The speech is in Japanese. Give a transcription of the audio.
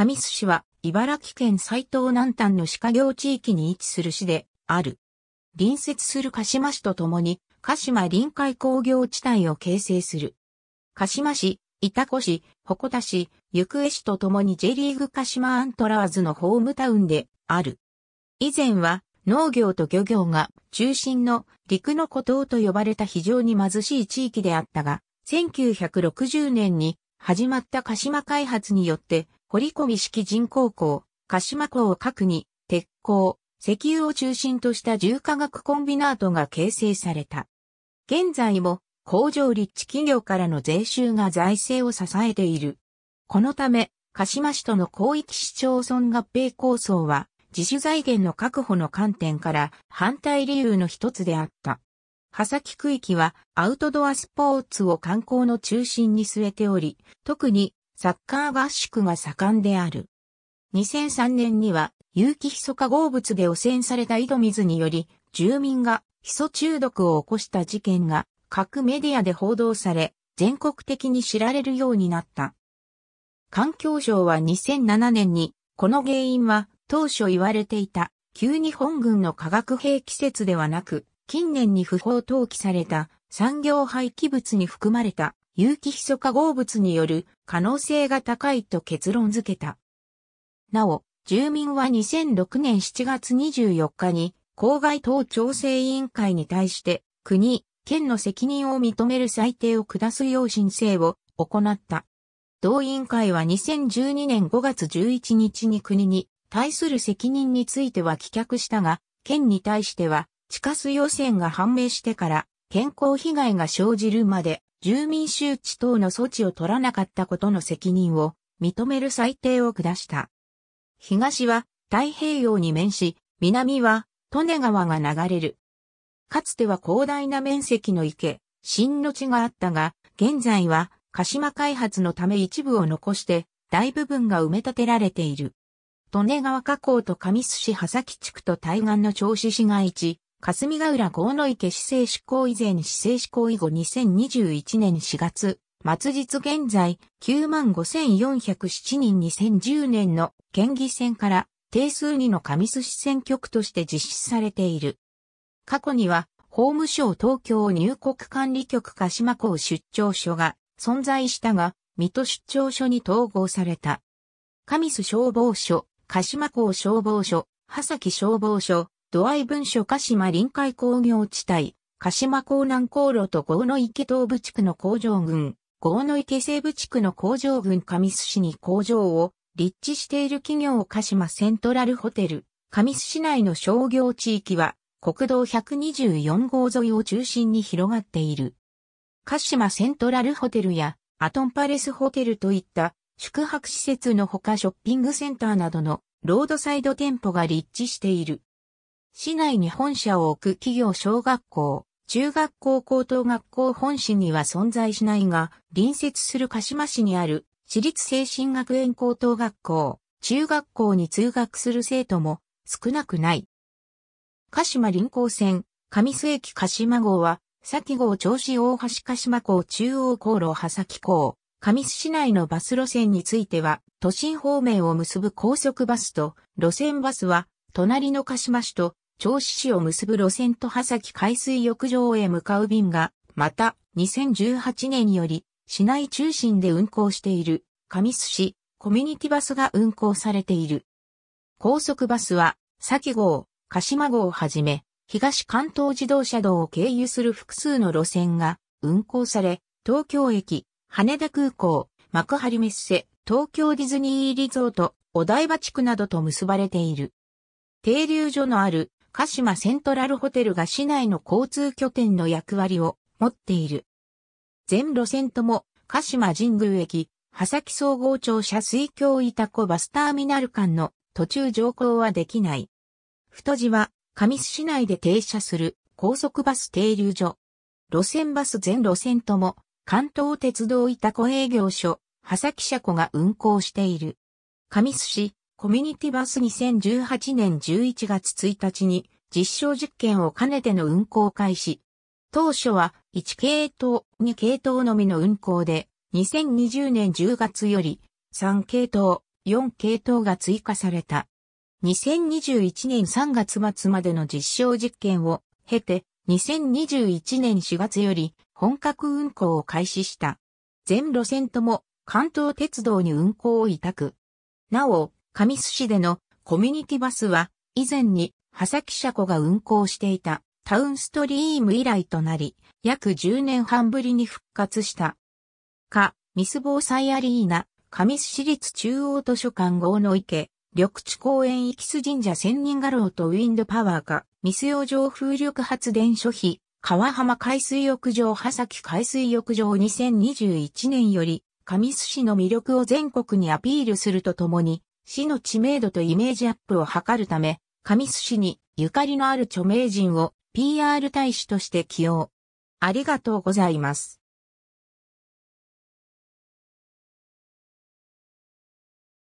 神栖市は、茨城県最東南端の歯科業地域に位置する市である。隣接する鹿島市とともに、鹿島臨海工業地帯を形成する。鹿島市、潮来市、鉾田市、行方市とともに J リーグ鹿島アントラーズのホームタウンである。以前は農業と漁業が中心の陸の孤島と呼ばれた非常に貧しい地域であったが、1960年に始まった鹿島開発によって堀込式人工港、鹿島港を核に、鉄鋼、石油を中心とした重化学コンビナートが形成された。現在も工場立地企業からの税収が財政を支えている。このため、鹿島市との広域市町村合併構想は、自主財源の確保の観点から反対理由の一つであった。波崎区域はアウトドアスポーツを観光の中心に据えており、特にサッカー合宿が盛んである。2003年には有機ヒ素化合物で汚染された井戸水により住民がヒ素中毒を起こした事件が各メディアで報道され全国的に知られるようになった。環境省は2007年にこの原因は当初言われていた旧日本軍の化学兵器説ではなく近年に不法投棄された産業廃棄物に含まれた有機ヒ素化合物による可能性が高いと結論付けた。なお、住民は2006年7月24日に、公害等調整委員会に対して、国、県の責任を認める裁定を下すよう申請を行った。同委員会は2012年5月11日に国に対する責任については棄却したが、県に対しては地下水汚染が判明してから健康被害が生じるまで住民周知等の措置を取らなかったことの責任を認める裁定を下した。東は太平洋に面し、南は利根川が流れる。かつては広大な面積の池、新の地があったが、現在は鹿島開発のため一部を残して大部分が埋め立てられている。利根川河口と上須市波崎地区と対岸の銚子市街地、霞ヶ浦河野池市政施行以前市政施行以後2021年4月、末日現在95,407人2010年の県議選から定数2の上須市選挙区として実施されている。過去には法務省東京入国管理局鹿島港出張所が存在したが、水戸出張所に統合された。上須消防署、鹿島港消防署、波崎消防署、土合文書鹿島臨海工業地帯、鹿島港南航路と郷の池東部地区の工場群、郷の池西部地区の工場群上須市に工場を立地している企業鹿島セントラルホテル、上須市内の商業地域は、国道124号沿いを中心に広がっている。鹿島セントラルホテルやアトンパレスホテルといった宿泊施設のほかショッピングセンターなどのロードサイド店舗が立地している。市内に本社を置く企業小学校、中学校高等学校本市には存在しないが、隣接する鹿島市にある私立精神学園高等学校、中学校に通学する生徒も少なくない。鹿島臨港線、上須駅鹿島号は、先号調子大橋鹿島港中央航路波崎港、上須市内のバス路線については、都心方面を結ぶ高速バスと路線バスは隣の鹿島市と銚子市を結ぶ路線と波崎海水浴場へ向かう便が、また、2018年より、市内中心で運行している、上須市、コミュニティバスが運行されている。高速バスは、先号、鹿島号をはじめ、東関東自動車道を経由する複数の路線が運行され、東京駅、羽田空港、幕張メッセ、東京ディズニーリゾート、お台場地区などと結ばれている。停留所のある鹿島セントラルホテルが市内の交通拠点の役割を持っている。全路線とも鹿島神宮駅、波崎総合庁舎水橋板子バスターミナル間の途中乗降はできない。太字は神栖市内で停車する高速バス停留所。路線バス全路線とも関東鉄道板子営業所、波崎車庫が運行している。神栖市、コミュニティバス2018年11月1日に実証実験を兼ねての運行開始。当初は1系統、2系統のみの運行で、2020年10月より3系統、4系統が追加された。2021年3月末までの実証実験を経て、2021年4月より本格運行を開始した。全路線とも関東鉄道に運行を委託。なお、神栖市でのコミュニティバスは、以前に、波崎車庫が運行していたタウンストリーム以来となり、約10年半ぶりに復活した。か、ミス防災アリーナ、神栖市立中央図書館号の池、緑地公園イキス神社千人画廊とウィンドパワーか、ミス洋上風力発電所費、川浜海水浴場波崎海水浴場2021年より、神栖市の魅力を全国にアピールするとともに、市の知名度とイメージアップを図るため、神栖市にゆかりのある著名人を PR 大使として起用。ありがとうございます。